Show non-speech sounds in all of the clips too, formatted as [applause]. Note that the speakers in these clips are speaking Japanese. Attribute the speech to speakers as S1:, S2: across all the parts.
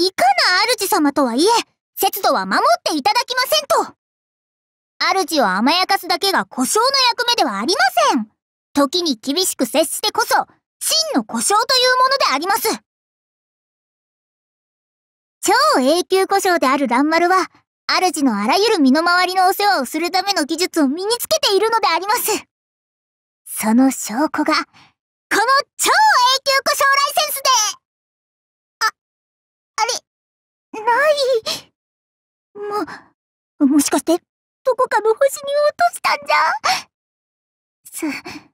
S1: いかな主様とはいえ、節度は守っていただきませんと。主を甘やかすだけが故障の役目ではありません。時に厳しく接してこそ、真の故障というものであります。超永久故障である蘭丸は、主のあらゆる身の回りのお世話をするための技術を身につけているのであります。その証
S2: 拠が、この超永久故障ライセンスでもしかして、どこかの星に落としたんじゃす、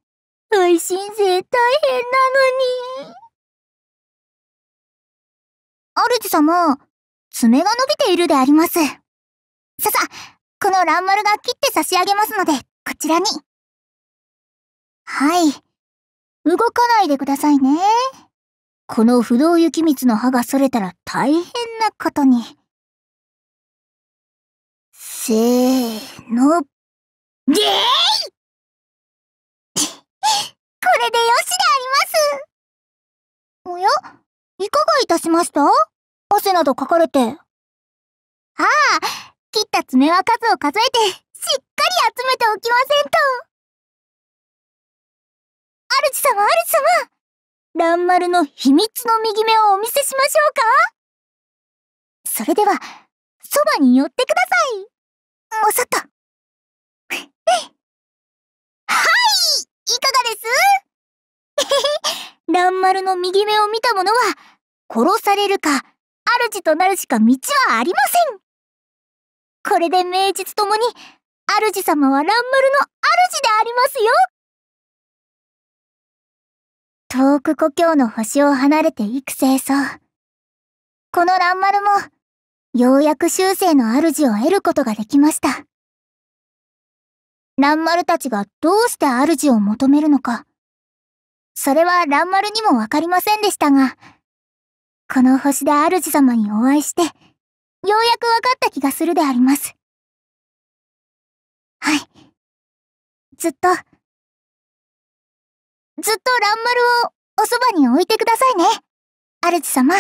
S2: 配信生大変なのに。主様、爪が伸びているであります。さ
S1: さ、この蘭丸が切って差し上げますので、こちらに。はい。動かないでくださいね。この不動雪光の歯が逸れ
S2: たら大変なことに。せーの。でーい [laughs] これでよしでありますおやいかがいたしました汗などかかれて。ああ、切った爪は数を数えて、しっかり集めておきませんと。
S1: 主様、主様乱丸の秘密の右目をお見せしましょうか
S2: それでは、そばに寄ってくださいもさった。はい、いか
S1: がです乱丸の右目を見た者は、殺されるか、主となるしか道はありません。これで名実ともに、主様は乱丸の主でありますよ。遠く故郷の星を離れて幾くそう。この乱丸も、ようやく修正の主を得ることができました。蘭丸たちがどうして主を求めるのか。それは蘭丸にもわかりませんでしたが、この星
S2: で主様にお会いして、ようやくわかった気がするであります。はい。ずっと、ずっと蘭丸をおそばに置いてくださいね、主様。